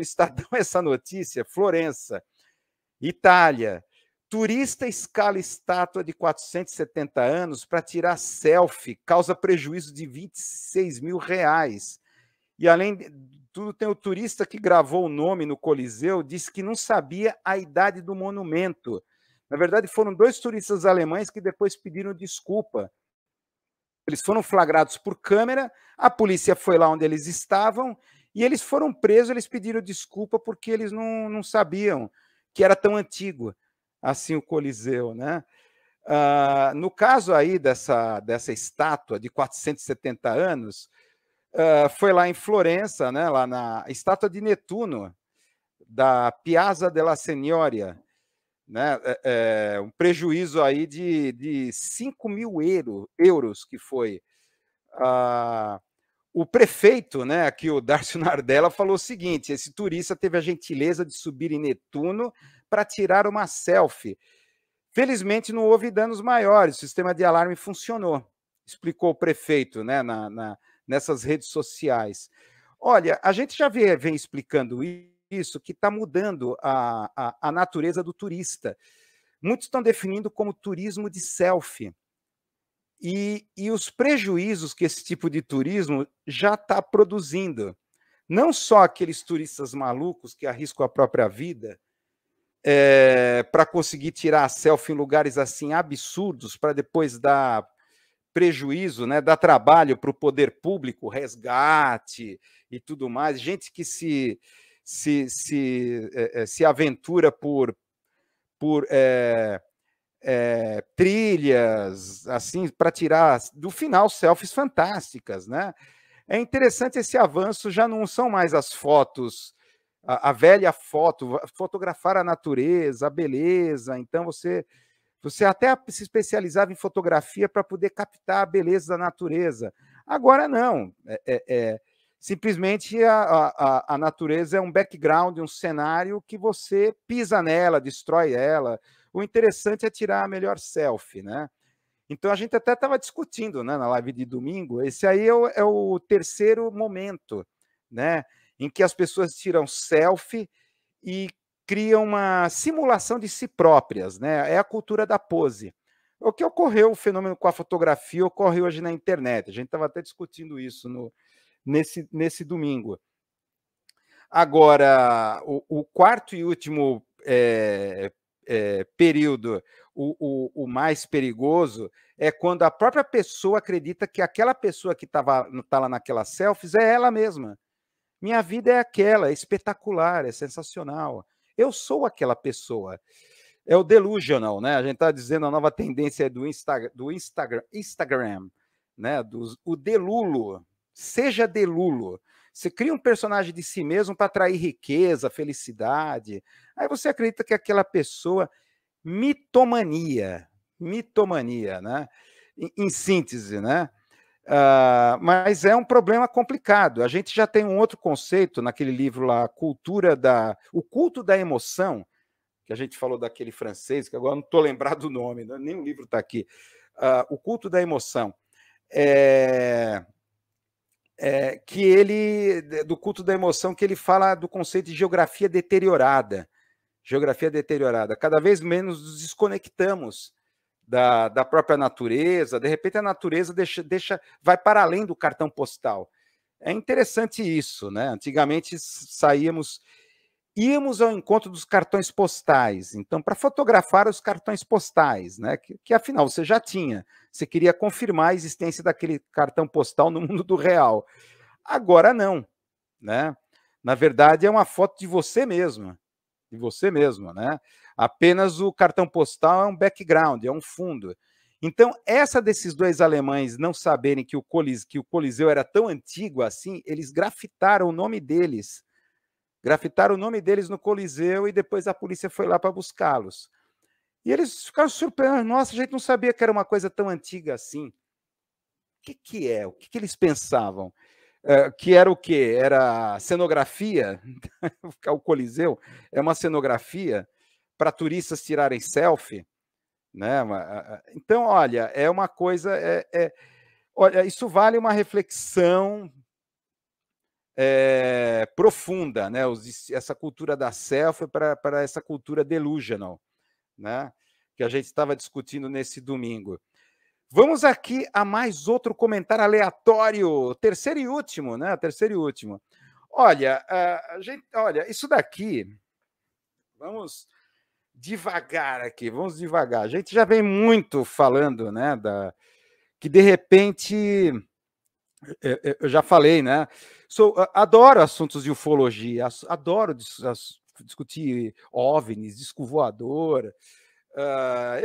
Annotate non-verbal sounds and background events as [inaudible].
no Estadão essa notícia, Florença, Itália. Turista escala estátua de 470 anos para tirar selfie, causa prejuízo de 26 mil reais. E além de tudo, tem o turista que gravou o nome no Coliseu, disse que não sabia a idade do monumento. Na verdade, foram dois turistas alemães que depois pediram desculpa. Eles foram flagrados por câmera, a polícia foi lá onde eles estavam e eles foram presos, eles pediram desculpa porque eles não, não sabiam que era tão antigo assim o Coliseu, né? Uh, no caso aí dessa, dessa estátua de 470 anos, uh, foi lá em Florença, né, lá na estátua de Netuno, da Piazza della Signoria, né, é, é, um prejuízo aí de, de 5 mil euro, euros que foi. Ah, o prefeito, né, aqui o Darcio [laughs] Nardella, falou o seguinte: esse turista teve a gentileza de subir em Netuno para tirar uma selfie. Felizmente não houve danos maiores, o sistema de alarme funcionou, explicou o prefeito né, na, na nessas redes sociais. Olha, a gente já vê, vem explicando isso, que está mudando a, a, a natureza do turista. Muitos estão definindo como turismo de selfie e, e os prejuízos que esse tipo de turismo já está produzindo. Não só aqueles turistas malucos que arriscam a própria vida é, eh, para conseguir tirar a selfie em lugares assim absurdos para depois dar prejuízo, né, dar trabalho para o poder público, resgate e tudo mais, gente que se se, se, eh, eh, se aventura por, por é, é, trilhas, assim, para tirar do final selfies fantásticas, né? É interessante esse avanço, já não são mais as fotos, a, a velha foto, fotografar a natureza, a beleza, então você você até se especializava em fotografia para poder captar a beleza da natureza. Agora não. É, é, é. simplesmente a, a, a, natureza é um background, um cenário que você pisa nela, destrói ela, o interessante é tirar a melhor selfie, né? Então a gente até estava discutindo né, na live de domingo. Esse aí é o, é o, terceiro momento, né, em que as pessoas tiram selfie e criam uma simulação de si próprias, né? É a cultura da pose. O que ocorreu, o fenômeno com a fotografia ocorre hoje na internet. A gente estava até discutindo isso no, nesse, nesse domingo. Agora, o, o quarto e último é, é, período, o, o, o, mais perigoso é quando a própria pessoa acredita que aquela pessoa que estava tá lá naquela selfies é ela mesma. Minha vida é aquela, é espetacular, é sensacional. Eu sou aquela pessoa. É o delusional, né? A gente está dizendo a nova tendência do, Insta, do Instagram, Instagram, né? Do, o delulo. Seja delulo. Você cria um personagem de si mesmo para atrair riqueza, felicidade. Aí você acredita que aquela pessoa mitomania, mitomania, né? Em, em síntese, né? Uh, mas é um problema complicado. A gente já tem um outro conceito naquele livro lá, cultura da, o culto da emoção, que a gente falou daquele francês, que agora não estou [laughs] lembrado do nome, né? nem o livro está aqui. Uh, o culto da emoção. É é, que ele, do culto da emoção, que ele fala do conceito de geografia deteriorada. Geografia deteriorada. Cada vez menos nos desconectamos da, da própria natureza, de repente a natureza deixa, deixa, vai para além do cartão postal. É interessante isso, né? Antigamente saíamos íamos ao encontro dos cartões postais. Então, para fotografar os cartões postais, né? Que, que, afinal você já tinha, você queria confirmar a existência daquele cartão postal no mundo do real. Agora não, né? Na verdade, é uma foto de você mesma, de você mesma, né? Apenas o cartão postal é um background, é um fundo. Então, essa desses dois alemães não saberem que o, que o Coliseu era tão antigo assim, eles grafitaram o nome deles grafitaram o nome deles no Coliseu e depois a polícia foi lá para buscá-los. E eles ficaram surpresos. Nossa, a gente não sabia que era uma coisa tão antiga assim. O que, que é? O que, que eles pensavam? Eh, que era o quê? Era cenografia? [laughs] o Coliseu é uma cenografia para turistas tirarem selfie? Né? Então, olha, é uma coisa. É, é, olha, isso vale uma reflexão é, profunda, né? essa cultura da selfie para essa cultura delusional, né? Que a gente estava discutindo nesse domingo. Vamos aqui a mais outro comentário aleatório, terceiro e último, né? Terceiro e último. Olha, a gente, olha, isso daqui. Vamos devagar aqui, vamos devagar. A gente já vem muito falando, né? Da, que de repente eu já falei, né? Sou, adoro assuntos de ufologia, adoro discutir OVNIs, disco voador. Uh,